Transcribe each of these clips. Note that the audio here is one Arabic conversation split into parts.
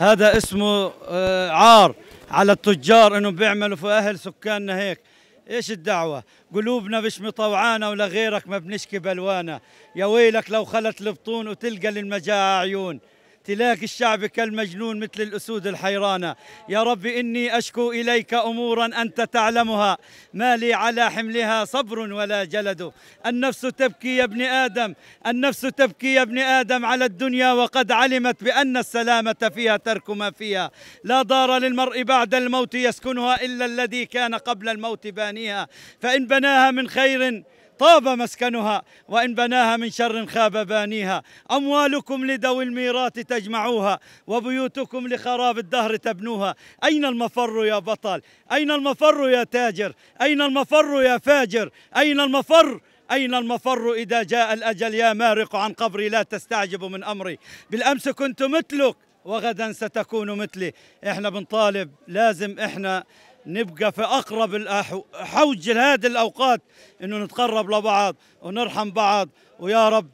هذا اسمه آه، عار على التجار انهم بيعملوا في اهل سكاننا هيك ايش الدعوة؟ قلوبنا مش مطوعانة ولا غيرك ما بنشكي بلوانا يا ويلك لو خلت البطون وتلقى للمجاعة عيون امتلاك الشعب المجنون مثل الأسود الحيرانة يا رب إني أشكو إليك أمورا أنت تعلمها ما لي على حملها صبر ولا جلد النفس تبكي يا ابن آدم النفس تبكي يا ابن آدم على الدنيا وقد علمت بأن السلامة فيها ترك ما فيها لا دار للمرء بعد الموت يسكنها إلا الذي كان قبل الموت بانيها فإن بناها من خير طاب مسكنها وإن بناها من شر خاب بانيها أموالكم لذوي الميراث تجمعوها وبيوتكم لخراب الدهر تبنوها أين المفر يا بطل أين المفر يا تاجر أين المفر يا فاجر أين المفر أين المفر إذا جاء الأجل يا مارق عن قبري لا تستعجب من أمري بالأمس كنت مثلك وغدا ستكون مثلي احنا بنطالب لازم احنا نبقى في أقرب حوج لهذه الأوقات أنه نتقرب لبعض ونرحم بعض ويا رب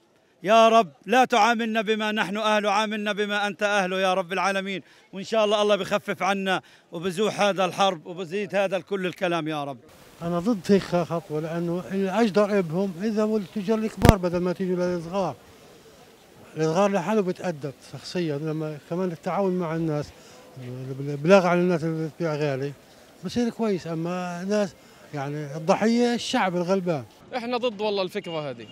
يا رب لا تعاملنا بما نحن أهله عاملنا بما أنت أهله يا رب العالمين وإن شاء الله الله بخفف عنا وبزوح هذا الحرب وبزيد هذا كل الكلام يا رب أنا ضد هيك خطوة لأنه الأجدع بهم إذا تجوا الكبار بدل ما تيجوا للصغار الصغار لحاله بتأدب شخصيا لما كمان التعاون مع الناس البلاغ على الناس اللي بتبيع غالي بصير كويس اما ناس يعني الضحيه الشعب الغلبان احنا ضد والله الفكره هذه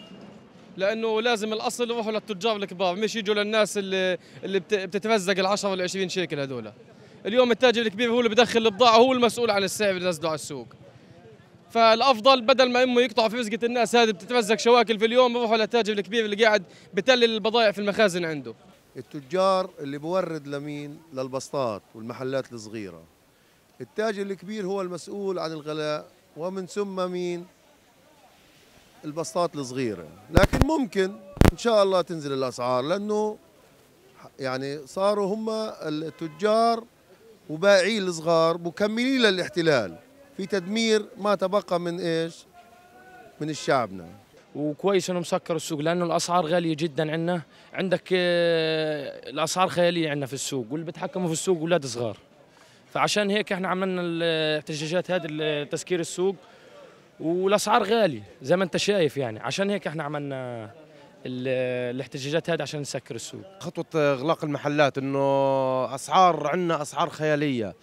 لانه لازم الاصل يروحوا للتجار الكبار مش يجوا للناس اللي اللي بتترزق ال 10 وال 20 شيكل هذول اليوم التاجر الكبير هو اللي بدخل البضاعه هو المسؤول عن السعر اللي نزله على السوق فالافضل بدل ما امه يقطعوا في رزقه الناس هذه بتتمزق شواكل في اليوم يروحوا للتاجر الكبير اللي قاعد بتلل البضائع في المخازن عنده التجار اللي بورد لمين للبسطات والمحلات الصغيره التاجر الكبير هو المسؤول عن الغلاء ومن ثم مين البسطات الصغيرة لكن ممكن إن شاء الله تنزل الأسعار لأنه يعني صاروا هم التجار وبائعي الصغار مكملين للاحتلال في تدمير ما تبقى من إيش من الشعبنا وكويس انه مسكر السوق لانه الاسعار غاليه جدا عندنا عندك آه، الاسعار خياليه عندنا في السوق واللي بيتحكموا في السوق اولاد صغار فعشان هيك احنا عملنا الاحتجاجات هذه لتسكير السوق والاسعار غاليه زي ما انت شايف يعني عشان هيك احنا عملنا الاحتجاجات هذه عشان نسكر السوق خطوه اغلاق المحلات انه اسعار عندنا اسعار خياليه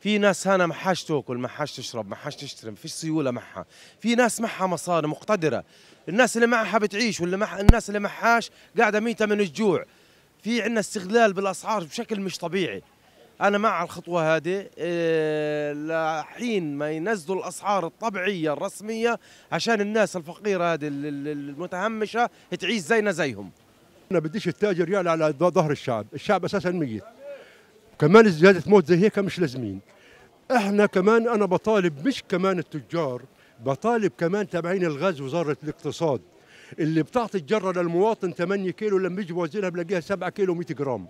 في ناس هنا ما حاش تاكل ما حاش تشرب ما حاش تشتري ما فيش سيوله معها في ناس معها مصاري مقتدره الناس اللي معها بتعيش واللي معها الناس اللي معهاش قاعده ميته من الجوع في عندنا استغلال بالاسعار بشكل مش طبيعي انا مع الخطوه هذه إيه، لحين ما ينزلوا الاسعار الطبيعيه الرسميه عشان الناس الفقيره هذه المتهمشه تعيش زينا زيهم انا بديش التاجر يعلى على ظهر الشعب الشعب اساسا ميت كمان زياده موت زي هيك مش لازمين احنا كمان انا بطالب مش كمان التجار بطالب كمان تابعين الغاز وزاره الاقتصاد اللي بتعطي الجره للمواطن 8 كيلو لما يجي بوزنها بلاقيها 7 كيلو 100 جرام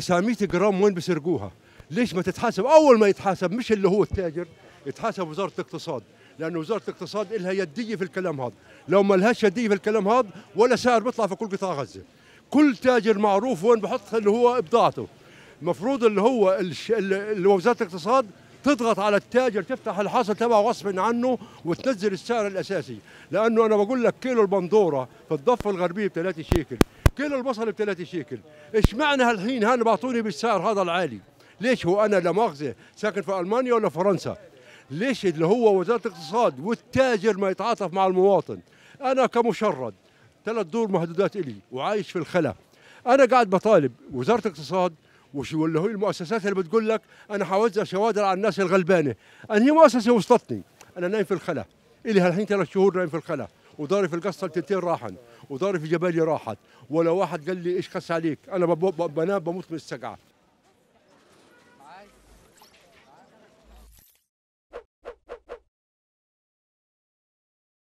900 جرام وين بيسرقوها ليش ما تتحاسب اول ما يتحاسب مش اللي هو التاجر يتحاسب وزاره الاقتصاد لان وزاره الاقتصاد لها يديه في الكلام هذا لو ما لهاش يديه في الكلام هذا ولا سعر بيطلع في كل قطاع غزه كل تاجر معروف وين بحط اللي هو بضاعته. المفروض اللي هو اللي وزاره الاقتصاد تضغط على التاجر تفتح الحاصل تبعه غصب عنه وتنزل السعر الاساسي لانه انا بقول لك كيلو البندوره في الضفه الغربيه ب 3 شيكل كيلو البصل بثلاثة شيكل ايش معنى هالحين هان بعطوني بالسعر هذا العالي ليش هو انا لا ساكن في المانيا ولا فرنسا ليش اللي هو وزاره الاقتصاد والتاجر ما يتعاطف مع المواطن انا كمشرد ثلاث دور مهدودات الي وعايش في الخلا انا قاعد بطالب وزاره الاقتصاد وشو اللي هو المؤسسات اللي بتقول لك انا حوزع شوادر على الناس الغلبانه انا هي مؤسسه وسطتني انا نايم في الخلا الي هالحين ثلاث شهور نايم في الخلا وضاري في القصه التنتين راحن وضاري في جبالي راحت ولا واحد قال لي ايش خس عليك انا بنام بموت من السقعه